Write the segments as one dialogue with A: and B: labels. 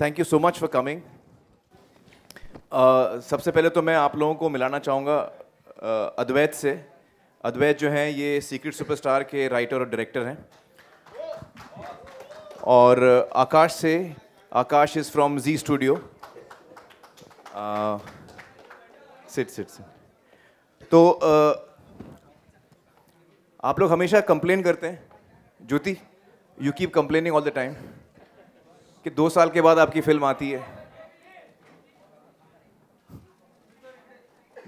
A: Thank you so much for coming सबसे पहले तो मैं आप लोगों को मिलाना चाहूँगा uh, अद्वैत से अद्वैत जो हैं ये सीक्रेट सुपरस्टार के राइटर और डायरेक्टर हैं और uh, आकाश से Aakash is from Zee studio sit sit sit तो uh, आप लोग हमेशा कंप्लेन करते हैं Jyoti you keep complaining all the time कि दो साल के बाद आपकी फिल्म आती है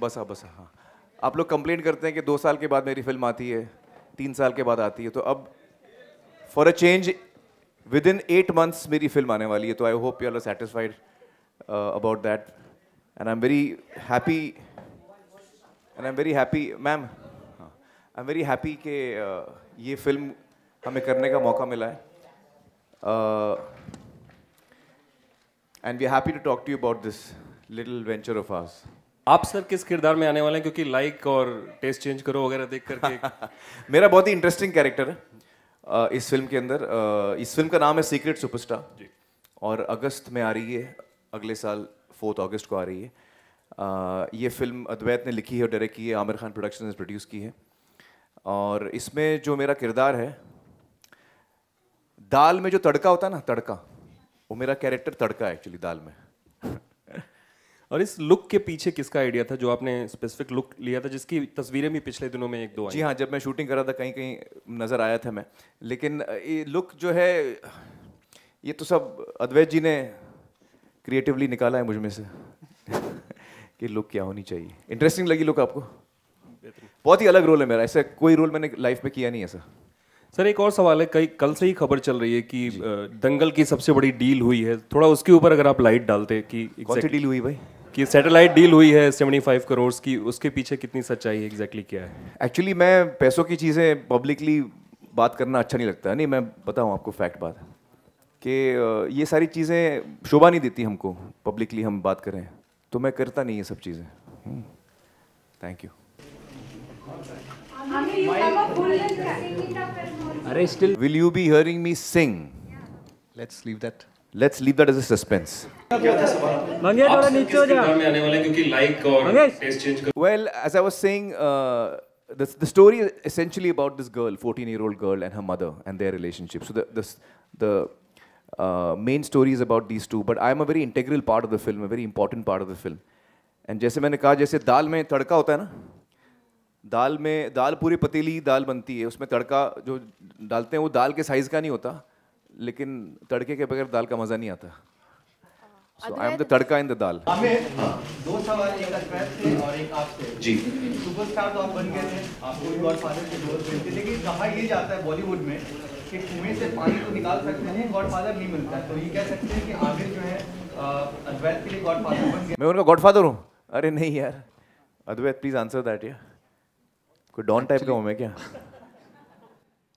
A: बसा बसा हाँ आप लोग कंप्लेन करते हैं कि दो साल के बाद मेरी फिल्म आती है तीन साल के बाद आती है तो अब for a change within eight months मेरी फिल्म आने वाली है तो I hope you are satisfied about that and I am very happy and I am very happy ma'am I am very happy कि uh, ये film हमें करने का मौका मिला है uh, and we happy to talk to you about this little venture of ours. आप सर किस किरदार में आने वाले हैं क्योंकि लाइक और टेस्ट चेंज करो वगैरह देख करके मेरा बहुत ही इंटरेस्टिंग कैरेक्टर है इस फिल्म के अंदर इस फिल्म का नाम है सीक्रेट सुपरस्टार जी और अगस्त में आ रही है अगले साल फोर्थ अगस्त को आ रही है ये फिल्म अद्वैत ने लिखी है और डायरेक्ट की है आमिर खान प्रोडक्शन ने प्रोड्यूस की है और इसमें जो मेरा किरदार है दाल में जो तड़का होता है ना तड़का वो मेरा कैरेक्टर तड़का है एक्चुअली दाल में और इस लुक के पीछे किसका आइडिया था जो आपने स्पेसिफिक लुक लिया था जिसकी तस्वीरें भी पिछले दिनों में एक दो जी हाँ जब मैं शूटिंग कर रहा था कहीं कहीं नज़र आया था मैं लेकिन ये लुक जो है ये तो सब अद्वैत जी ने क्रिएटिवली निकाला है मुझमें से कि लुक क्या होनी चाहिए इंटरेस्टिंग लगी लुक आपको बहुत ही अलग रोल है मेरा ऐसा कोई रोल मैंने लाइफ में किया नहीं ऐसा
B: सर एक और सवाल है कई कल से ही खबर चल रही है कि दंगल की सबसे बड़ी डील हुई है थोड़ा उसके ऊपर अगर आप लाइट डालते कि कौन सी डील हुई भाई कि सैटेलाइट डील हुई है 75 करोड़ की उसके पीछे कितनी सच्चाई है एग्जैक्टली क्या है एक्चुअली मैं पैसों की चीज़ें
A: पब्लिकली बात करना अच्छा नहीं लगता नहीं मैं बताऊँ आपको फैक्ट बात कि ये सारी चीज़ें शोभा नहीं देती हमको पब्लिकली हम बात करें तो मैं करता नहीं ये सब चीज़ें thank you still. Will you be hearing me sing? Yeah.
C: Let's leave that.
A: Let's leave that as a suspense. Well, as I was saying, uh, the, the story is essentially about this girl, 14-year-old girl and her mother and their relationship. So the, the, the uh, main story is about these two, but I'm a very integral part of the film, a very important part of the film. And जैसे मैंने कहा जैसे दाल में तड़का होता है ना दाल में दाल पूरी पतीली दाल बनती है उसमें तड़का जो डालते हैं वो दाल के साइज़ का नहीं होता लेकिन तड़के के बगैर दाल का मज़ा नहीं आता
B: So I am tadka
A: in the dal हमें
B: दो सवाल एक से और एक आपसे जी सुपरस्टार तो आप बन गए थे फादर दोस्त लेकिन कहा जाता है बॉलीवुड में कि कुएं से पानी तो निकाल सकते हैं गॉड फादर नहीं मिलता तो ये कह सकते हैं कि आमिर जो है के लिए गॉड फादर बन
A: मैं उनका गॉड फादर हूँ अरे नहीं यार
C: अद्वैत प्लीज आंसर दैट यार कोई डॉन टाइप का हूँ मैं क्या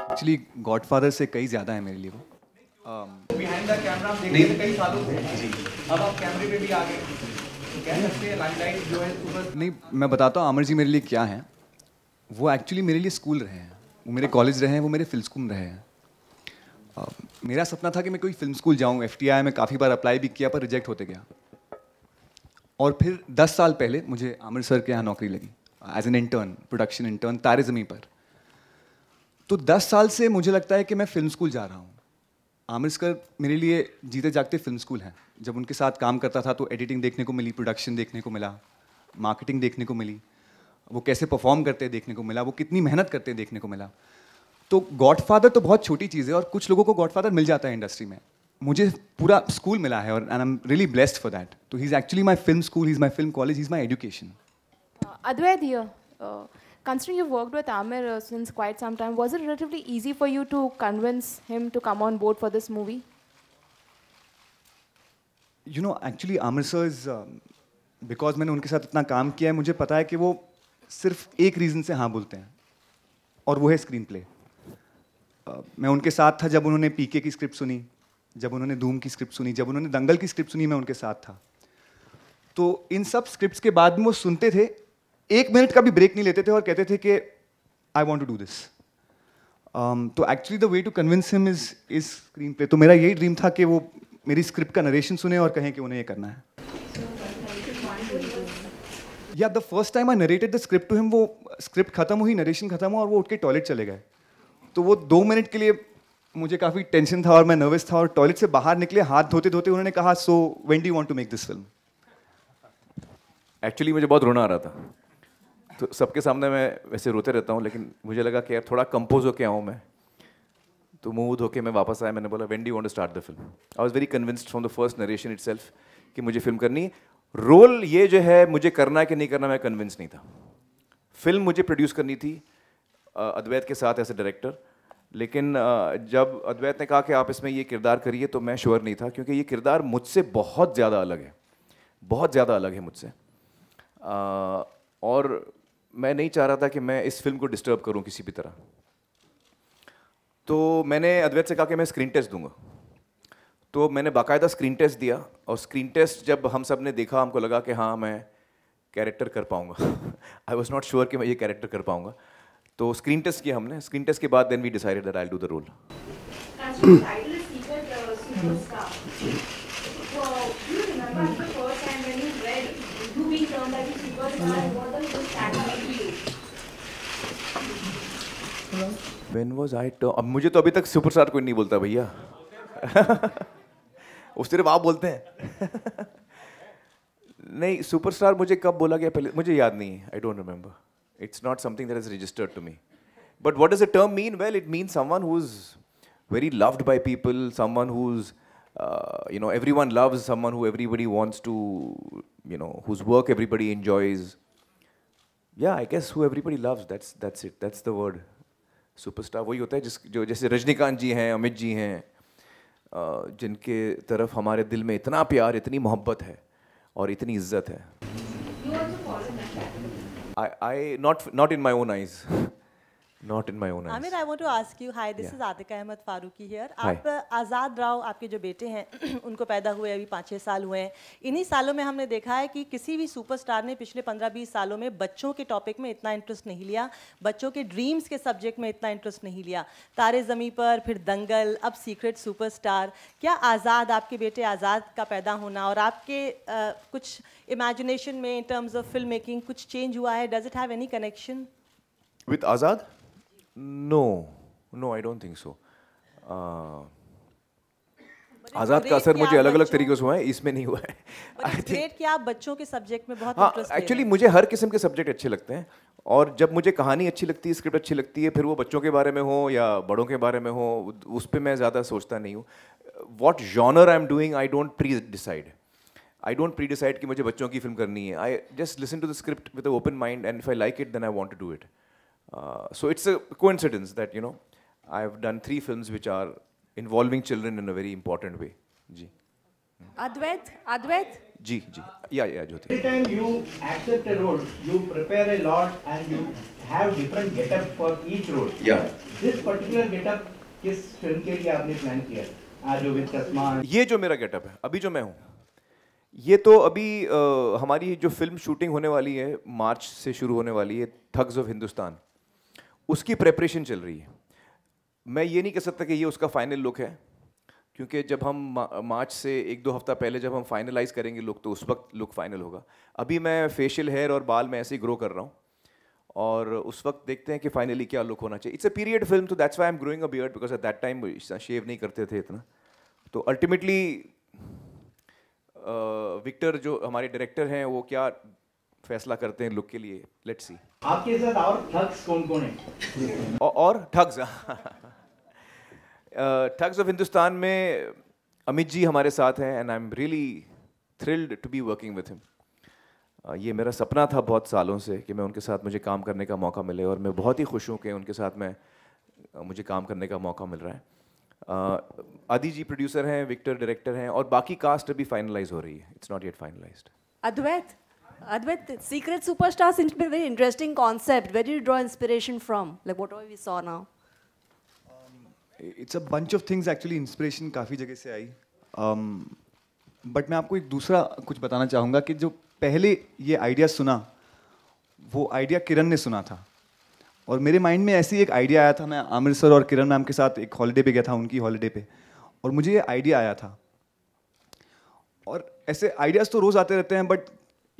C: एक्चुअली गॉडफादर से कई ज़्यादा है मेरे लिए वो
B: बिहाइंड द कैमरा कई सालों
C: से जी अब आप कैमरे पे भी आ गए नहीं मैं बताता हूँ आमिर जी मेरे लिए क्या है वो एक्चुअली मेरे लिए स्कूल रहे हैं वो मेरे कॉलेज रहे हैं वो मेरे फिल्म रहे हैं um, मेरा सपना था कि मैं कोई फिल्म स्कूल जाऊँ एफ टी आई में काफ़ी बार अप्लाई भी किया पर रिजेक्ट होते गया और फिर दस साल पहले मुझे आमिर सर के यहाँ नौकरी लगी as an intern production intern Taare Zameen पर तो दस साल से मुझे लगता है कि मैं फिल्म स्कूल जा रहा हूँ आमिर स्कर मेरे लिए जीते जागते फिल्म स्कूल हैं जब उनके साथ काम करता था तो एडिटिंग देखने को मिली प्रोडक्शन देखने को मिला मार्केटिंग देखने को मिली वो कैसे परफॉर्म करते देखने को मिला वो कितनी मेहनत करते देखने को मिला तो गॉडफादर तो बहुत छोटी चीज़ है और कुछ लोगों को गॉडफादर मिल जाता है इंडस्ट्री में मुझे पूरा स्कूल मिला है और and I am really blessed for that तो he is actually my film school he is my film college is my education
D: Adwaid here. Uh, considering you've worked with Amir uh, since quite some time, was it relatively easy for you to convince him to come on board for this movie?
C: You know actually Amritsar is because मैंने उनके साथ इतना काम किया है मुझे पता है कि वो सिर्फ एक रीज़न से हाँ बोलते हैं और वो है स्क्रीन प्ले uh, मैं उनके साथ था जब उन्होंने पीके की स्क्रिप्ट सुनी जब उन्होंने धूम की स्क्रिप्ट सुनी जब उन्होंने दंगल की स्क्रिप्ट सुनी मैं उनके साथ था तो इन सब स्क्रिप्ट के बाद में वो सुनते थे एक मिनट का भी ब्रेक नहीं लेते थे और कहते थे कि I want to do this तो actually the way to convince him is is screen पे तो मेरा यही ड्रीम था कि वो मेरी स्क्रिप्ट का नरेशन सुने और कहें कि उन्हें ये करना है या the first time I narrated the script to him वो स्क्रिप्ट खत्म हुई नरेशन खत्म हुआ और वो उठ के टॉयलेट चले गए तो वो दो मिनट के लिए मुझे काफ़ी टेंशन था और मैं नर्वस था और टॉयलेट से बाहर निकले हाथ धोते धोते उन्होंने कहा so when the want to make this film
A: actually मुझे बहुत रोना आ रहा था तो सबके सामने मैं वैसे रोते रहता हूँ लेकिन मुझे लगा कि यार थोड़ा कंपोज होके आऊँ मैं तो मुँह धोके मैं वापस आया मैंने बोला when the want start the film I was very convinced from the first narration it कि मुझे फिल्म करनी है रोल ये जो है मुझे करना है कि नहीं करना मैं कन्विंस नहीं था फिल्म मुझे प्रोड्यूस करनी थी अद्वैत के साथ एज ए डायरेक्टर लेकिन जब अद्वैत ने कहा कि आप इसमें ये किरदार करिए तो मैं श्योर नहीं था क्योंकि ये किरदार मुझसे बहुत ज़्यादा अलग है बहुत ज़्यादा अलग है मुझसे और मैं नहीं चाह रहा था कि मैं इस फिल्म को डिस्टर्ब करूं किसी भी तरह तो मैंने अद्वैत से कहा कि मैं स्क्रीन टेस्ट दूंगा तो मैंने बाकायदा स्क्रीन टेस्ट दिया और स्क्रीन टेस्ट जब हम सब ने देखा हमको लगा कि हाँ मैं कैरेक्टर कर पाऊँगा आई वॉज नॉट श्योर कि मैं ये कैरेक्टर कर पाऊंगा तो स्क्रीन टेस्ट किया हमने स्क्रीन टेस्ट के बाद then we decided that I do the role
D: you remember the first time when you read
A: When was I to, अब मुझे तो अभी तक सुपरस्टार कोई नहीं बोलता भैया उस तरफ आप बोलते हैं नहीं सुपरस्टार मुझे कब बोला गया पहले मुझे याद नहीं I don't remember it's not something that is registered to me but what is a term mean well it mean someone who is very loved by people someone who is you know everyone love someone who everybody wants to you know, whose work everybody enjoys. Yeah, I guess who everybody loves. That's that's it. That's the word. Superstar वही होता है जिस जो जैसे रजनीकांत जी हैं अमित जी हैं जिनके तरफ हमारे दिल में इतना प्यार इतनी मोहब्बत है और इतनी इज्जत है I I not not in my own eyes Not in my own eyes. Amir,
C: I want to ask you. Hi, this yeah. is Adhika Ahmed Faruqi here. Hi. आप आज़ाद राव आपके जो बेटे हैं उनको पैदा हुए अभी पाँच छः साल हुए हैं इन्हीं सालों में हमने देखा है कि किसी भी सुपरस्टार ने पिछले पंद्रह बीस सालों में बच्चों के टॉपिक में इतना इंटरेस्ट नहीं लिया बच्चों के ड्रीम्स के सब्जेक्ट में इतना इंटरेस्ट नहीं लिया तारे ज़मी पर फिर दंगल अब सीक्रेट सुपरस्टार क्या आज़ाद आपके बेटे आज़ाद का पैदा होना और आपके आ, कुछ इमेजिनेशन में in terms of film making कुछ चेंज हुआ है does it have any connection
A: with Azaad no no I don't think so Azaad का असर मुझे अलग अलग तरीके से हुआ है इसमें नहीं हुआ है
C: आई थिंक आप बच्चों के सब्जेक्ट में बहुत हाँ एक्चुअली मुझे
A: हर किस्म के सब्जेक्ट अच्छे लगते हैं और जब मुझे कहानी अच्छी लगती है स्क्रिप्ट अच्छी लगती है फिर वो बच्चों के बारे में हो या बड़ों के बारे में हो उस पर मैं ज़्यादा सोचता नहीं हूँ what genre I am doing I don't pre decide I don't pre decide कि मुझे बच्चों की फिल्म करनी है I just listen to the script with open mind and if I like it then I want to do it so it's a coincidence that, you know, i have done three films which are involving children in a very important way. Ji.
B: Advait, Advait?
A: Ji, ji. Yeah, yeah, Jyoti. Every time
D: you accept a role, you prepare a lot and you have different getup for each role. Yeah. This particular getup किस फिल्म के लिए आपने plan किया jo with with
A: ye jo mera मेरा getup है अभी जो मैं हूँ ये तो अभी आ, हमारी जो फिल्म शूटिंग होने वाली है मार्च से शुरू होने वाली है थग्स ऑफ हिंदुस्तान उसकी प्रेपरेशन चल रही है मैं ये नहीं कह सकता कि ये उसका फाइनल लुक है क्योंकि जब हम मार्च से एक दो हफ्ता पहले जब हम फाइनलाइज करेंगे लुक तो उस वक्त लुक फाइनल होगा अभी मैं फेशियल हेयर और बाल में ऐसे ही ग्रो कर रहा हूँ और उस वक्त देखते हैं कि फाइनली क्या लुक होना चाहिए इट्स अ पीरियड फिल्म तो that's why am growing a beard because at that time shave नहीं करते थे इतना तो अल्टीमेटली विक्टर जो हमारे डायरेक्टर हैं वो क्या फैसला करते हैं लुक के लिए लेट्स सी
D: आपके साथ और ठग्स कौन कौन है
A: और ठग्स ठग्स ऑफ हिंदुस्तान में अमित जी हमारे साथ हैं and I am really thrilled to be working with him ये मेरा सपना था बहुत सालों से कि मैं उनके साथ मुझे काम करने का मौका मिले और मैं बहुत ही खुश हूँ कि उनके साथ मैं मुझे काम करने का मौका मिल रहा है आदि जी प्रोड्यूसर हैं विक्टर डायरेक्टर हैं और बाकी कास्ट अभी फाइनलाइज हो रही है it's not yet finalize
D: Advait Advait, secret superstars is a
C: very interesting concept. Where do you draw inspiration from? Like what we saw now? Um, it's a bunch of things actually. Inspiration काफी जगह से आई. Um, but मैं आपको एक दूसरा कुछ बताना चाहूँगा कि जो पहले ये आइडिया सुना वो आइडिया किरण ने सुना था और मेरे माइंड में ऐसी एक आइडिया आया था मैं आमिर सर और किरण मैम के साथ एक हॉलीडे पे गया था उनकी हॉलीडे पे और मुझे ये आइडिया आया था और ऐसे आइडियाज़ तो रोज़ आते रहते हैं but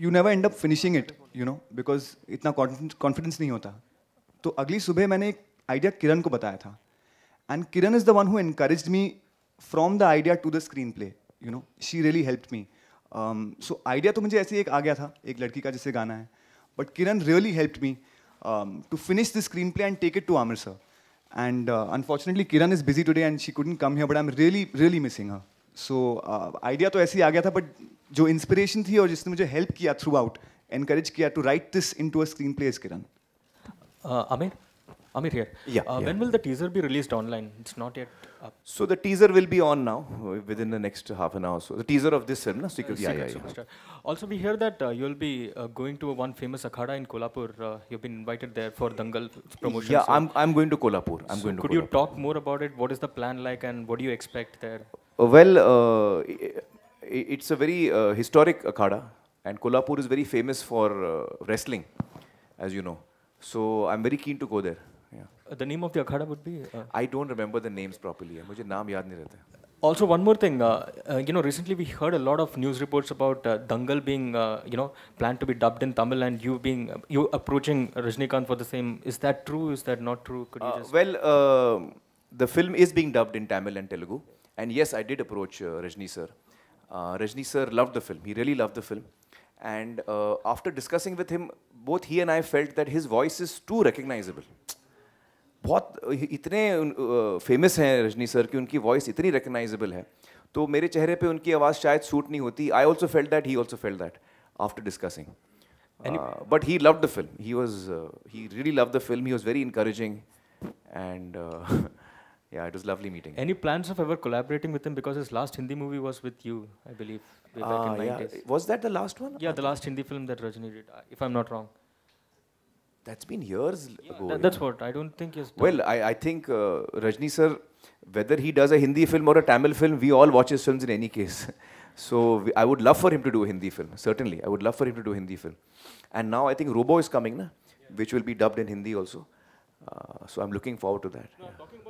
C: you never end up finishing it you know because इतना कॉन्फिडेंस नहीं होता तो अगली सुबह मैंने एक आइडिया किरण को बताया था and Kiran is the one who encourage me from the idea to the screenplay you know she really help me so idea तो मुझे ऐसे एक आ गया था एक लड़की का जिसे गाना है but Kiran really help me to finish the screenplay and take it to Aamir sir and unfortunately Kiran is busy today and she couldn't come here but I am really really missing her so idea तो ऐसे ही आ गया था but जो inspiration थी और जिसने मुझे help किया थ्रू आउट एनकरेज किया to write this into a play is Kiran
D: Amit Amit here. Yeah, uh, yeah. When will the teaser be released online? It's not yet up. So the
A: teaser will be on now within the next half an hour. So the teaser of this film, na? Secret, uh, yeah, Secret yeah, Superstar.
D: Yeah. Also, we hear that uh, you'll be uh, going to one famous akhada in Kolhapur. Uh, you've been invited there for Dangal promotion. Yeah, so I'm I'm going
A: to Kolhapur. I'm so going to. Could Kolhapur. you
D: talk more about it? What is the plan like, and what do you expect there?
A: Well, uh, it's a very uh, historic akhada, and Kolhapur is very famous for uh, wrestling, as you know. So I'm very keen to go there. Yeah.
D: The name of the akhada would be? I don't
A: remember the names properly. मुझे नाम याद नहीं रहते.
D: Also, one more thing. Uh, uh, you know, recently we heard a lot of news reports about uh, Dangal being, you know, planned to be dubbed in Tamil, and you being, you approaching Rajnikant for the same. Is that true? Is that not true? Could you
A: just well, the film is being dubbed in Tamil and Telugu. And yes, I did approach uh, Rajni sir. Uh, Rajni sir loved the film. He really loved the film. And uh, after discussing with him, both he and I felt that his voice is too recognizable. बहुत इतने famous Rajni sir कि उनकी voice इतनी recognizable So तो मेरे चेहरे पे उनकी suit नहीं होती. I also felt that. He also felt that after discussing. but he loved the film. He was he really loved the film. He was very encouraging and.
D: Yeah, it was lovely meeting. Him. Any plans of ever collaborating with him because his last Hindi movie was with you, I believe, way back in ah, yeah. 90s. Was that the last one? Yeah, the last Hindi film that Rajni did, uh, if I'm not wrong. That's been years yeah, ago. That, that's what I don't think is. Well,
A: I, I think uh, Rajni sir, whether he does a Hindi film or a Tamil film, we all watch his films in any case. So we, I would love for him to do a Hindi film. Certainly, I would love for him to do a Hindi film. And now I think Robo is coming, na, yeah. which will be dubbed in Hindi also. Uh, so I'm looking forward to that. No, yeah.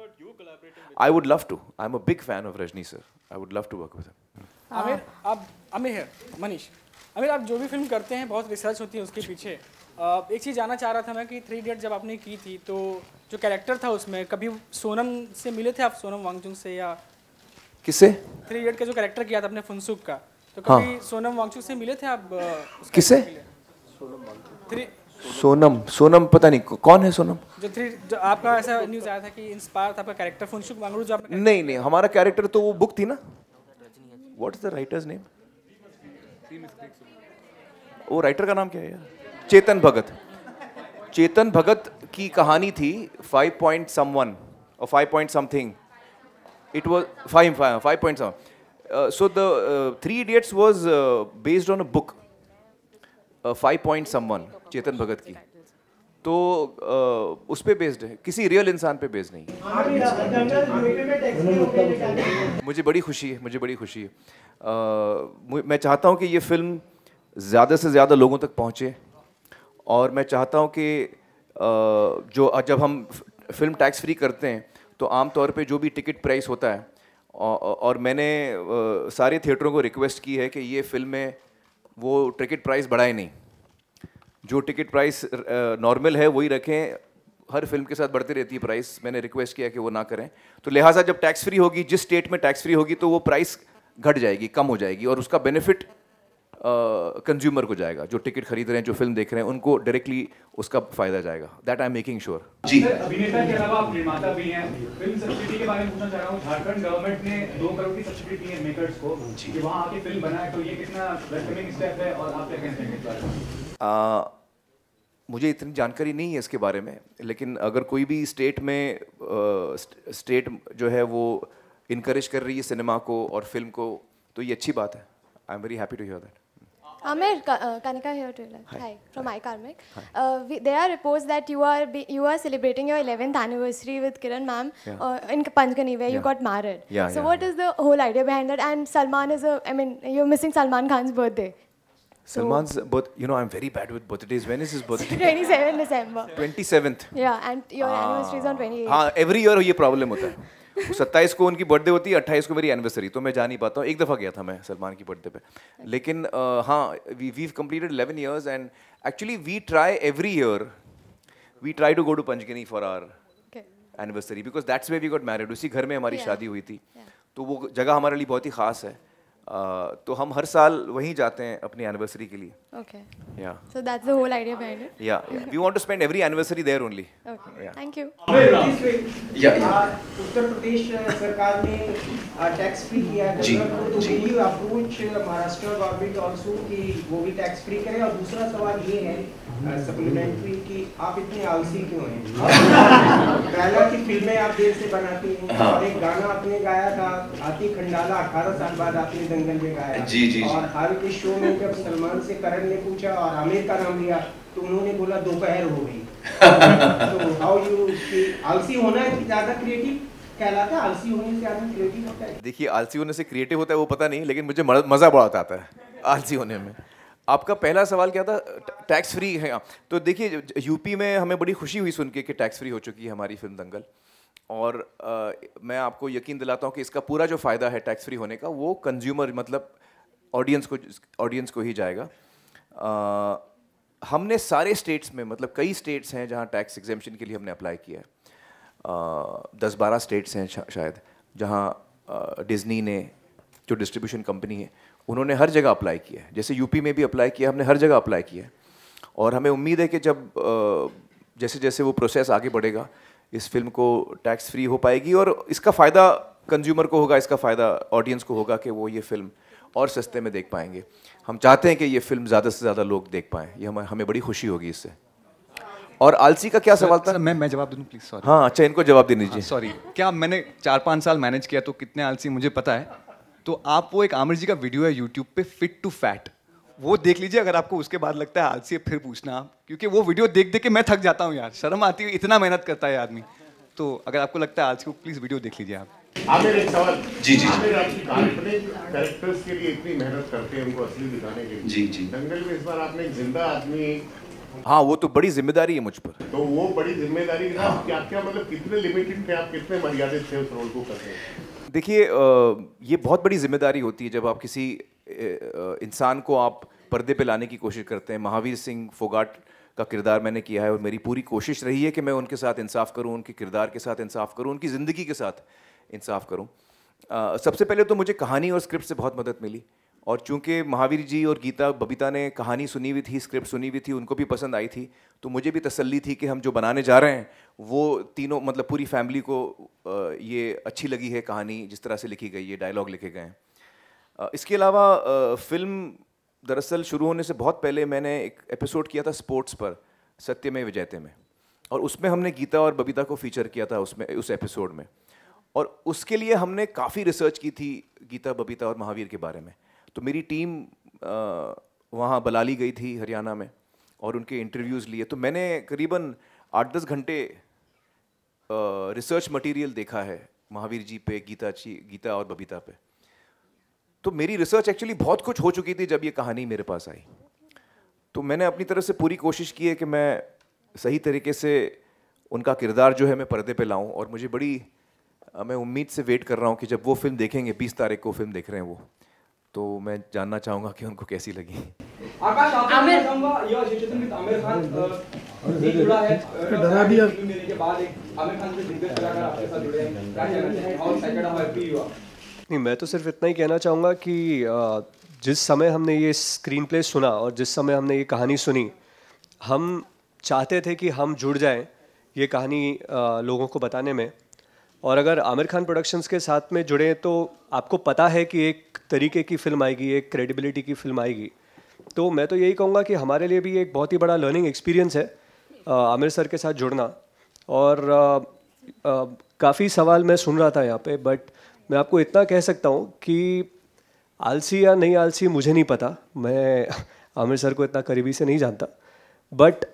A: I would love to. I'm a big fan of Rajni sir. I would love to work with him.
D: Amir, हाँ। आप आमिर है मनीष आमिर आप जो भी film करते हैं बहुत research होती है उसके पीछे एक चीज़ जानना चाह रहा था मैं कि थ्री डेट जब आपने की थी तो जो कैरेक्टर था उसमें कभी सोनम से मिले थे आप सोनम वांगचुंग से या किसे थ्री डेट का जो कैरेक्टर किया था आपने फुनसुक का तो कभी हाँ। सोनम वांगचुंग से मिले थे आप किससे थ्री
A: सोनम सोनम पता नहीं कौन है सोनम
B: जो थ्री जो आपका ऐसा न्यूज आया था कि इंस्पायर था आपका कैरेक्टर फुंशुक मांगरू जो आपने नहीं नहीं हमारा कैरेक्टर तो वो बुक थी ना what is the writer's name
A: वो राइटर का नाम क्या है यार चेतन भगत चेतन भगत की कहानी थी 5. पॉइंट सम वन और five point something it was five five point some so the three idiots was based on a book five point someone Chetan Bhagat की तो आ, उस पर बेस्ड है किसी रियल इंसान पे बेस्ड नहीं मुझे बड़ी खुशी है मुझे बड़ी खुशी है आ, मैं चाहता हूँ कि ये फिल्म ज़्यादा से ज़्यादा लोगों तक पहुँचे और मैं चाहता हूँ कि जो जब हम फिल्म टैक्स फ्री करते हैं तो आमतौर पे जो भी टिकट प्राइस होता है और मैंने सारे थिएटरों को रिक्वेस्ट की है कि ये फिल्में वो टिकट प्राइस बढ़ाए नहीं जो टिकट प्राइस नॉर्मल है वही रखें हर फिल्म के साथ बढ़ती रहती है प्राइस मैंने रिक्वेस्ट किया कि वो ना करें तो लिहाजा जब टैक्स फ्री होगी जिस स्टेट में टैक्स फ्री होगी तो वो प्राइस घट जाएगी कम हो जाएगी और उसका बेनिफिट कंज्यूमर को जाएगा जो टिकट खरीद रहे हैं जो फिल्म देख रहे हैं उनको डायरेक्टली उसका फायदा जाएगा that I am making sure
B: जी अभिनेता के अलावा आप निर्माता भी हैं फिल्म सब्सिडी के बारे में पूछना चाह रहा हूँ झारखंड गवर्नमेंट ने दो करोड़ की सब्सिडी दी है मेकर्स को कि वहाँ आके फिल्म बनाए तो ये कितना वेलकमिंग स्टेप है और आप क्या कहते
A: हैं मुझे इतनी जानकारी नहीं है इसके बारे में लेकिन अगर कोई भी स्टेट में आ, स्टेट जो है वो इनक्रेज कर रही है सिनेमा को और फिल्म को तो ये अच्छी बात है I am very happy to hear that
D: Amir, uh, Kanika here to Hi. Hi, from Hi. iCarmic. Uh, we, there are reports that you are be, you are celebrating your 11th anniversary with Kiran ma'am yeah. uh, in Panchgani where yeah. you got married. Yeah, so yeah, what is the whole idea behind that? And Salman is a, I mean, you're missing Salman Khan's birthday. Salman's
A: so, birth, you know, I'm very bad with birthdays. When is his birthday?
D: 27 December.
A: 27th.
D: Yeah, and your ah. anniversary is on 28th. Ah,
A: every year ये problem होता सत्ताईस को उनकी birthday होती है अट्ठाईस को मेरी एनिवर्सरी तो मैं जा नहीं पाता हूँ एक दफ़ा गया था मैं सलमान की बर्थडे पे लेकिन हाँ we we completed eleven years and actually we try every year we try to go to Panchgani for our anniversary because that's where we got married उसी घर में हमारी yeah. शादी हुई थी yeah. तो वो जगह हमारे लिए बहुत ही खास है तो हम हर साल वहीं जाते हैं अपनी एनिवर्सरी के लिए okay yeah
D: so that's the whole idea behind it
A: yeah we want to spend every anniversary there only
D: okay thank you Uttar Pradesh सरकार ने टैक्स फ्री किया जी अप्रोच महाराष्ट्र गवर्नमेंट आल्सो कि वो भी टैक्स फ्री और दूसरा सवाल ये है सप्लीमेंट्री आप इतने आलसी क्यों हैं पहला हाँ। गाना आपने गाया था आती खंडाला साल बाद में गाया जी जी और हाल के शो में जब सलमान से करण ने पूछा और आमिर का नाम लिया तो उन्होंने बोला दोपहर हो गई तो हाउ यू आलसी
A: होना ज्यादा क्रिएटिव देखिए आलसी होने से क्रिएटिव होता है वो पता नहीं लेकिन मुझे मज़ा बहुत आता है आलसी होने में आपका पहला सवाल क्या था टैक्स फ्री है तो देखिए यूपी में हमें बड़ी खुशी हुई सुन के कि टैक्स फ्री हो चुकी है हमारी फिल्म दंगल और आ, मैं आपको यकीन दिलाता हूँ कि इसका पूरा जो फ़ायदा है टैक्स फ्री होने का वो कंज्यूमर मतलब ऑडियंस को ऑडियंस को ही जाएगा आ, हमने सारे स्टेट्स में मतलब कई स्टेट्स हैं जहाँ टैक्स एग्जेम्पन के लिए हमने अप्लाई किया है आ, दस बारह स्टेट्स हैं शा, शायद जहाँ डिज्नी ने जो डिस्ट्रीब्यूशन कंपनी है उन्होंने हर जगह अप्लाई किया है जैसे यूपी में भी अप्लाई किया हमने हर जगह अप्लाई किया है और हमें उम्मीद है कि जब जैसे जैसे वो प्रोसेस आगे बढ़ेगा इस फिल्म को टैक्स फ्री हो पाएगी और इसका फ़ायदा कंज्यूमर को होगा इसका फ़ायदा ऑडियंस को होगा कि वो ये फिल्म और सस्ते में देख पाएंगे हम चाहते हैं कि ये फिल्म ज़्यादा से ज़्यादा लोग देख पाएँ ये हमें हमें बड़ी खुशी होगी इससे
C: और आलसी का क्या सर, सवाल था सर, मैं मैं जवाब दूँ प्लीज सॉरी हाँ अच्छा इनको जवाब दे दीजिए सॉरी हाँ, क्या मैंने चार पाँच साल मैनेज किया तो कितने आलसी मुझे पता है तो आप वो एक आमिर जी का वीडियो है यूट्यूब पे फिट टू फैट वो देख लीजिए अगर आपको उसके बाद लगता है आलसी फिर पूछना आप क्योंकि वो वीडियो देख देख के मैं थक जाता हूँ यार शर्म आती है इतना मेहनत करता है आदमी तो अगर आपको लगता है आलसी को प्लीज़ वीडियो देख लीजिए आप
B: आमिर एक सवाल जी जी आमिर आपकी अपने कैरेक्टर्स के लिए इतनी मेहनत करते हैं उनको असली दिखाने के लिए जी जी दंगल में इस बार आपने एक जिंदा आदमी
A: हाँ वो तो बड़ी जिम्मेदारी है मुझ
B: पर तो वो बड़ी जिम्मेदारी हाँ। क्या क्या मतलब कितने लिमिटेड थे आप कितने मर्यादित थे उस रोल को करने
A: देखिए ये बहुत बड़ी जिम्मेदारी होती है जब आप किसी इंसान को आप पर्दे पे लाने की कोशिश करते हैं महावीर सिंह फोगाट का किरदार मैंने किया है और मेरी पूरी कोशिश रही है कि मैं उनके साथ इंसाफ करूं उनके किरदार के साथ इंसाफ करूं उनकी ज़िंदगी के साथ इंसाफ करूं आ, सबसे पहले तो मुझे कहानी और स्क्रिप्ट से बहुत मदद मिली और चूंकि महावीर जी और गीता बबीता ने कहानी सुनी हुई थी स्क्रिप्ट सुनी हुई थी उनको भी पसंद आई थी तो मुझे भी तसल्ली थी कि हम जो बनाने जा रहे हैं वो तीनों मतलब पूरी फैमिली को ये अच्छी लगी है कहानी जिस तरह से लिखी गई है डायलॉग लिखे गए हैं इसके अलावा फिल्म दरअसल शुरू होने से बहुत पहले मैंने एक एपिसोड किया था स्पोर्ट्स पर सत्य में विजयते में और उसमें हमने गीता और बबीता को फीचर किया था उसमें उस एपिसोड में और उसके लिए हमने काफ़ी रिसर्च की थी गीता बबीता और महावीर के बारे में तो मेरी टीम वहाँ बलाली गई थी हरियाणा में और उनके इंटरव्यूज़ लिए तो मैंने करीबन आठ दस घंटे रिसर्च मटेरियल देखा है महावीर जी पे गीता जी गीता और बबीता पे तो मेरी रिसर्च एक्चुअली बहुत कुछ हो चुकी थी जब ये कहानी मेरे पास आई तो मैंने अपनी तरफ से पूरी कोशिश की है कि मैं सही तरीके से उनका किरदार जो है मैं पर्दे पे लाऊं और मुझे बड़ी मैं उम्मीद से वेट कर रहा हूँ कि जब वो फिल्म देखेंगे बीस तारीख को फिल्म देख रहे हैं वो तो मैं जानना चाहूँगा कि उनको कैसी लगी
B: आकाश आमिर नहीं मैं तो सिर्फ इतना ही कहना चाहूँगा कि जिस समय हमने ये स्क्रीन प्ले सुना और जिस समय हमने ये कहानी सुनी हम चाहते थे कि हम जुड़ जाएं ये कहानी लोगों को बताने में और अगर आमिर खान प्रोडक्शंस के साथ में जुड़े तो आपको पता है कि एक तरीके की फिल्म आएगी एक क्रेडिबिलिटी की फिल्म आएगी तो मैं तो यही कहूँगा कि हमारे लिए भी एक बहुत ही बड़ा लर्निंग एक्सपीरियंस है आमिर सर के साथ जुड़ना और काफ़ी सवाल मैं सुन रहा था यहाँ पे बट मैं आपको इतना कह सकता हूँ कि आलसी या नहीं आलसी मुझे नहीं पता मैं आमिर सर को इतना करीबी से नहीं जानता बट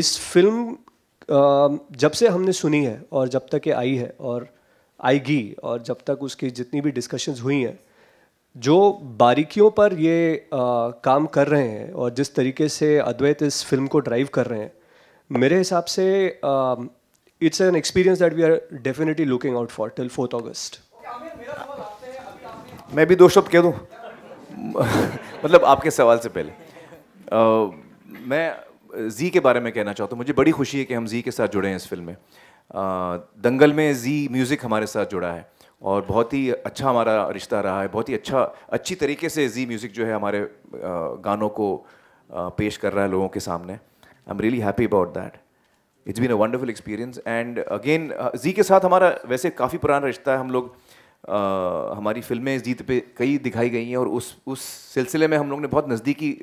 B: इस फिल्म जब से हमने सुनी है और जब तक ये आई है और आएगी और जब तक उसकी जितनी भी डिस्कशंस हुई हैं जो बारीकियों पर ये काम कर रहे हैं और जिस तरीके से अद्वैत इस फिल्म को ड्राइव कर रहे हैं मेरे हिसाब से it's an experience that we are definitely looking out for till fourth August मैं भी दो शब्द कह दूँ
A: मतलब आपके सवाल से पहले आ, मैं जी के बारे में कहना चाहता हूँ मुझे बड़ी खुशी है कि हम जी के साथ जुड़े हैं इस फिल्म में आ, दंगल में जी म्यूज़िक हमारे साथ जुड़ा है और बहुत ही अच्छा हमारा रिश्ता रहा है बहुत ही अच्छा अच्छी तरीके से जी म्यूज़िक जो है हमारे गानों को पेश कर रहा है लोगों के सामने I am really happy about that it's been a wonderful experience and again Zee के साथ हमारा वैसे काफ़ी पुराना रिश्ता है हम लोग आ, हमारी फिल्में इस जीत पे कई दिखाई गई हैं और उस उस सिलसिले में हम लोग ने बहुत नज़दीकी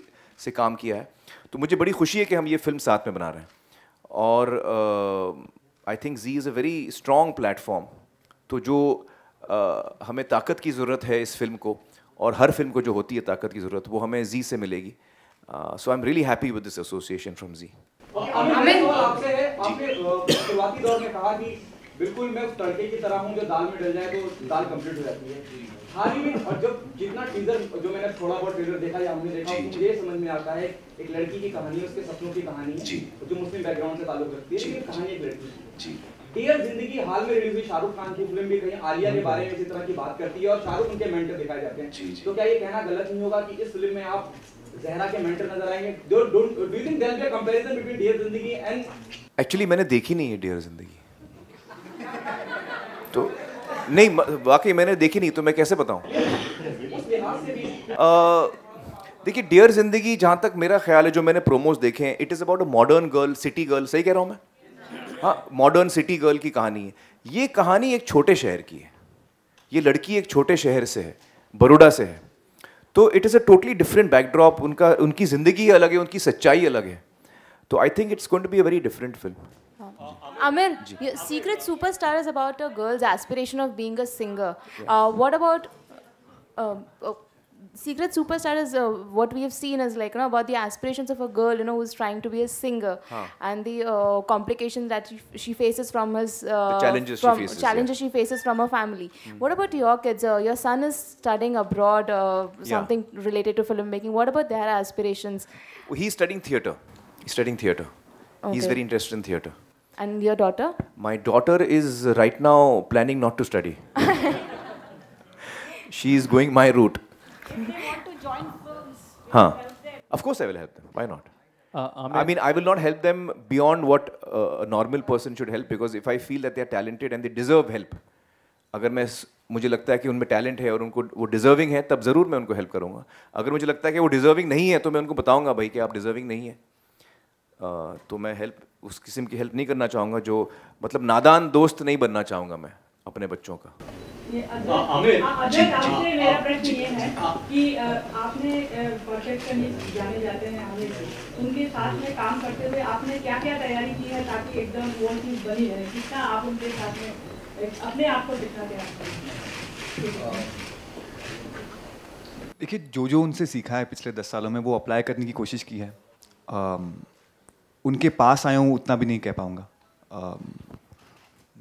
A: से काम किया है तो मुझे बड़ी खुशी है कि हम ये फिल्म साथ में बना रहे हैं और I think Zee is a very strong platform तो जो आ, हमें ताकत की ज़रूरत है इस फिल्म को और हर फिल्म को जो होती है ताकत की ज़रूरत वो हमें जी से मिलेगी so I am really happy with this association from Zee
D: आपने
B: शुरुआती दौर में कहा कि बिल्कुल मैं तड़के की तरह हूँ जो दाल में डल जाए तो दाल कंप्लीट हो जाती है हाल ही में और जब जितना टीजर जो मैंने थोड़ा बहुत ट्रेलर देखा या हमने देखा मुझे ये समझ में आता है एक लड़की की कहानी है उसके सपनों की कहानी है जो मुस्लिम बैकग्राउंड से ताल्लुक रखती है लेकिन कहानी एक लड़की है डियर जिंदगी हाल में रिलीज हुई शाहरुख खान की फिल्म भी कहीं आलिया के हम्म। बारे में इसी तरह की बात करती है और शाहरुख उनके मेंटर दिखाए जाते हैं तो क्या ये कहना गलत नहीं होगा कि इस फिल्म में आप जहरा के मेंटर नजर आएंगे do you think there is a comparison between Dear Zindagi
D: and
A: actually मैंने देखी नहीं है डियर जिंदगी नहीं वाकई मैंने देखी नहीं तो मैं कैसे बताऊं देखिए डियर जिंदगी जहाँ तक मेरा ख्याल है जो मैंने प्रोमोज देखे हैं it is about a modern girl city girl सही कह रहा हूँ मैं हाँ मॉडर्न सिटी गर्ल की कहानी है ये कहानी एक छोटे शहर की है ये लड़की एक छोटे शहर से है बड़ोडा से है तो it is a totally different backdrop उनका उनकी ज़िंदगी अलग है उनकी सच्चाई अलग है तो I think it's going to be a very different film
D: mean, Secret Superstar is about a girl's aspiration of being a singer. Uh, what about uh, uh, Secret Superstar is uh, what we have seen is like you know about the aspirations of a girl you know who's trying to be a singer huh. and the uh, complications that she, faces from his uh, challenges from she faces, challenges yeah. she faces from her family. Mm. What about your kids? your son is studying abroad, something yeah. related to filmmaking. What about their aspirations?
A: Well, he's studying theatre. He's studying theatre. Okay. He's very interested in theatre.
D: And your daughter?
A: My daughter is right now planning not to study. she is going my route.
D: If they want to
C: join firms, huh. help
A: them. Of course, I will help them. Why not? Uh, I mean, I will not help them beyond what uh, a normal person should help because if I feel that they are talented and they deserve help, अगर मैं मुझे लगता है कि उनमें talent है और उनको वो डिजर्विंग है तब ज़रूर मैं उनको हेल्प करूँगा अगर मुझे लगता है कि वो डिजर्विंग नहीं है तो मैं उनको बताऊँगा भाई कि आप डिजर्विंग नहीं है uh, तो मैं हेल्प उस किस्म की हेल्प नहीं करना चाहूँगा जो मतलब नादान दोस्त नहीं बनना चाहूँगा मैं अपने बच्चों का
D: हाँ, आमिर आपसे हाँ, मेरा प्रश्न ये है कि आपने प्रोजेक्ट करने जाने जाते हैं उनके साथ में काम करते हुए आपने क्या क्या
C: तैयारी की है ताकि एकदम वो चीज बनी रहे कितना आप उनके साथ में अपने आप को देखिए जो जो उनसे सीखा है पिछले दस सालों में वो अप्लाई करने की कोशिश की है उनके पास आया हूँ उतना भी नहीं कह पाऊँगा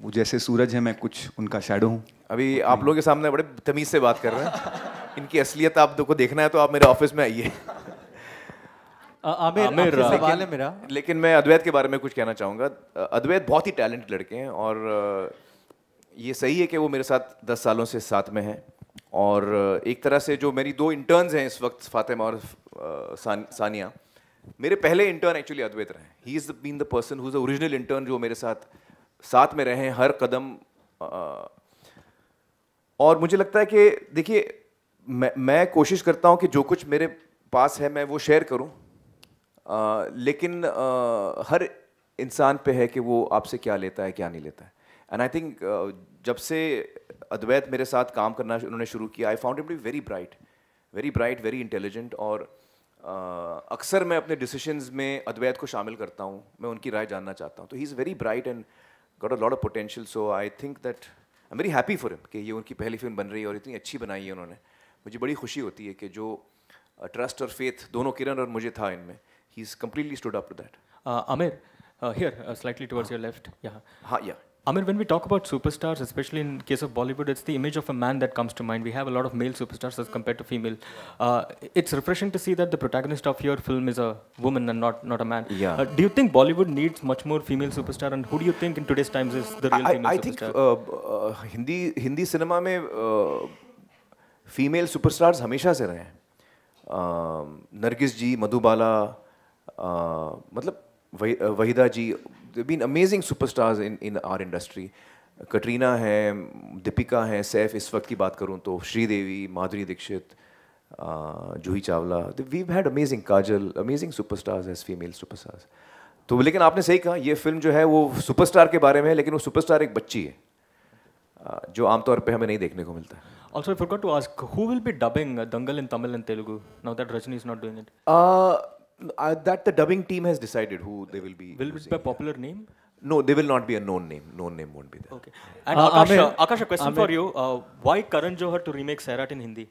C: वो जैसे सूरज है मैं कुछ उनका शेडो हूँ
A: अभी आप लोगों के सामने बड़े तमीज़ से बात कर रहे हैं इनकी असलियत आप को देखना है तो आप मेरे ऑफिस में आइए
D: आमिर आमिर सवाल है मेरा
A: लेकिन मैं अद्वैत के बारे में कुछ कहना चाहूँगा अद्वैत बहुत ही टैलेंट लड़के हैं और ये सही है कि वो मेरे साथ दस सालों से साथ में हैं और एक तरह से जो मेरी दो इंटर्न्स हैं इस वक्त फातिमा और सानिया मेरे पहले इंटर्न एक्चुअली अद्वैत रहे he is been the person who is original intern जो मेरे साथ साथ में रहे हर कदम और मुझे लगता है कि देखिए मैं मैं कोशिश करता हूँ कि जो कुछ मेरे पास है मैं वो शेयर करूँ लेकिन आ, हर इंसान पे है कि वो आपसे क्या लेता है क्या नहीं लेता है एंड आई थिंक जब से अद्वैत मेरे साथ काम करना उन्होंने शुरू किया I found it be very bright very bright very intelligent और अक्सर मैं अपने डिसीशन में अद्वैत को शामिल करता हूँ मैं उनकी राय जानना चाहता हूँ तो he is very bright and got a lot of potential so I think that I am very happy for him कि ये उनकी पहली फिल्म बन रही है और इतनी अच्छी बनाई है उन्होंने मुझे बड़ी खुशी होती है कि जो ट्रस्ट और फेथ दोनों किरण और मुझे था इनमें he is completely stood up to that
D: Aamir here slightly towards your left यहाँ हाँ या I mean, when we talk about superstars, especially in case of Bollywood, it's the image of a man that comes to mind. We have a lot of male superstars as compared to female. Uh, it's refreshing to see that the protagonist of your film is a woman and not, not a man. Yeah. Uh, do you think Bollywood needs much more female superstar? And who do you think in today's times is the real I, female I
A: superstar? I uh, think uh, Hindi Hindi cinema में uh, female superstars हमेशा always रहे हैं नरगिस जी मधुबाला मतलब वहीदा जी there've been amazing superstars in in our industry. Katrina है दीपिका है सैफ इस वक्त की बात करूँ तो Sridevi Madhuri Dixit Juhi Chawla we had amazing Kajol amazing superstars as female superstars तो लेकिन आपने सही कहा ये फिल्म जो है वो सुपरस्टार के बारे में है लेकिन वो सुपरस्टार एक बच्ची है जो आमतौर पे हमें नहीं देखने को मिलता है
D: Also, I forgot to ask, who will be dubbing uh, Dangal in Tamil and Telugu now that Rajni is not doing it?
A: Uh, uh, that the dubbing team has decided who they will be. Will it be a
D: popular name?
A: No, they will not be a known name. Known name won't be there. Okay. And uh, Akash, a question Amir. for
D: you. Uh, why Karan Johar to remake Sairat in Hindi?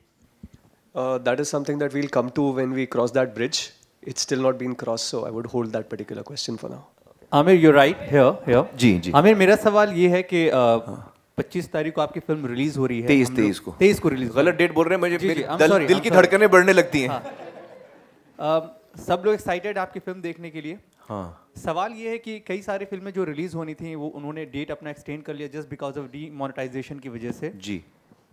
B: Uh, that is something that we'll come to when we cross that bridge. It's still not been crossed, so I would hold that particular question for now. Aamir you right here जी जी आमिर मेरा सवाल ये है कि पच्चीस तारीख को आपकी फिल्म रिलीज हो रही है तेईस तेईस को तेईस को रिलीज गलत डेट बोल रहे हैं मुझे जी, जी, दिल, sorry, दिल की धड़कनें बढ़ने लगती हैं सब लोग एक्साइटेड आपकी फिल्म देखने के लिए हाँ सवाल ये है कि कई सारी फिल्में जो रिलीज होनी थी वो उन्होंने डेट अपना एक्सटेंड कर लिया जस्ट बिकॉज ऑफ मोनिटाइजेशन की वजह से जी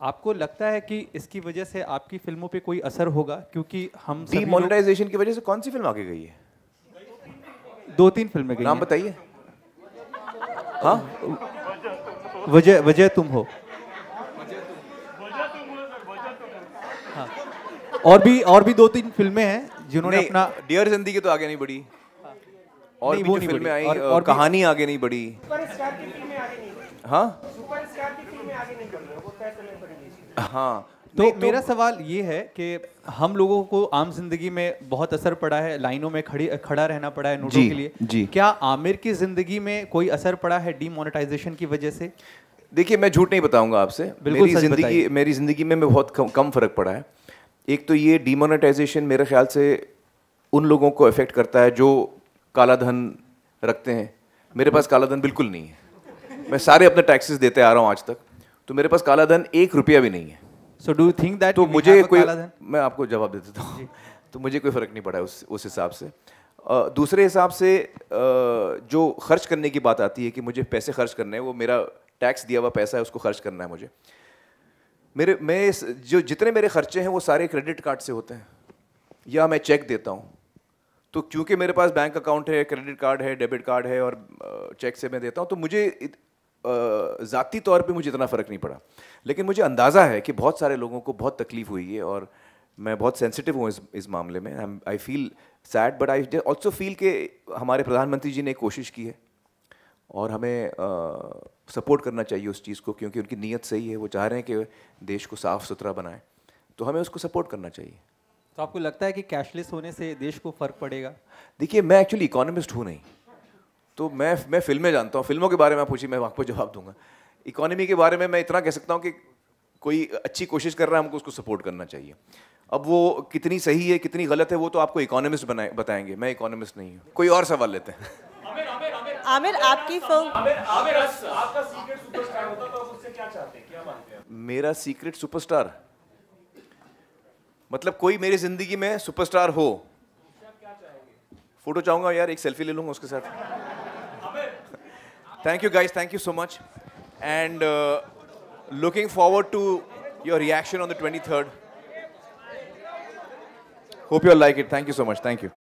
B: आपको लगता है कि इसकी वजह से आपकी फिल्मों पे कोई असर होगा क्योंकि हम डी
A: मोनिटाइजेशन की वजह से कौन सी फिल्म आगे गई है
B: दो तीन फिल्में गई नाम बताइए हाँ वजह वजह तुम हो हाँ। और भी और भी दो तीन फिल्में हैं जिन्होंने अपना
A: डियर जिंदगी तो आगे नहीं बढ़ी
D: और
A: नहीं, वो नहीं फिल्में आई और, और कहानी
B: आगे नहीं बढ़ी हाँ तो हाँ तो, तो मेरा सवाल ये है कि हम लोगों को आम जिंदगी में बहुत असर पड़ा है लाइनों में खड़ी खड़ा रहना पड़ा है नोटों के लिए जी क्या आमिर की जिंदगी में कोई असर पड़ा है डीमोनेटाइजेशन की वजह से देखिए मैं झूठ नहीं बताऊंगा आपसे
A: मेरी जिंदगी मेरी जिंदगी में, मैं बहुत कम फर्क पड़ा है एक तो ये डीमोनेटाइजेशन मेरे ख्याल से उन लोगों को अफेक्ट करता है जो काला धन रखते हैं मेरे पास काला धन बिल्कुल नहीं है मैं सारे अपने टैक्सेस देते आ रहा हूँ आज तक तो मेरे पास काला धन एक रुपया भी नहीं है
B: सो डू थिंक दैट तो मुझे कोई
A: मैं आपको जवाब दे देता हूँ तो मुझे कोई फ़र्क नहीं पड़ा उस उस हिसाब से दूसरे हिसाब से जो खर्च करने की बात आती है कि मुझे पैसे खर्च करने हैं वो मेरा टैक्स दिया हुआ पैसा है उसको खर्च करना है मुझे मेरे मैं इस जो जितने मेरे खर्चे हैं वो सारे क्रेडिट कार्ड से होते हैं या मैं चेक देता हूँ तो क्योंकि मेरे पास बैंक अकाउंट है क्रेडिट कार्ड है डेबिट कार्ड है और चेक से मैं देता हूँ तो मुझे ज़ाती तौर पे मुझे इतना फ़र्क नहीं पड़ा लेकिन मुझे अंदाज़ा है कि बहुत सारे लोगों को बहुत तकलीफ़ हुई है और मैं बहुत सेंसिटिव हूँ इस इस मामले में I feel sad but I also feel के हमारे प्रधानमंत्री जी ने कोशिश की है और हमें सपोर्ट करना चाहिए उस चीज़ को क्योंकि उनकी नीयत सही है वो चाह रहे हैं कि देश को साफ़ सुथरा बनाएं तो हमें उसको सपोर्ट करना चाहिए
B: तो आपको लगता है कि कैशलेस होने से देश को फ़र्क पड़ेगा
A: देखिए मैं एक्चुअली इकोनॉमिस्ट हूँ नहीं तो मैं मैं फिल्में जानता हूँ फिल्मों के बारे में पूछिए मैं आपको जवाब दूंगा इकोनॉमी के बारे में मैं इतना कह सकता हूँ कि कोई अच्छी कोशिश कर रहा है हमको उसको सपोर्ट करना चाहिए अब वो कितनी सही है कितनी गलत है वो तो आपको इकोनॉमिस्ट बनाए बताएंगे मैं इकोनॉमिस्ट नहीं हूँ कोई और सवाल लेते हैं
B: आमिर आपकी फिल्म तो
A: मेरा सीक्रेट सुपरस्टार मतलब कोई मेरी जिंदगी में सुपरस्टार हो फोटो चाहूंगा यार एक सेल्फी ले लूंगा उसके साथ thank you guys thank you so much and looking forward to your reaction on the twenty third hope you like it thank you so much thank you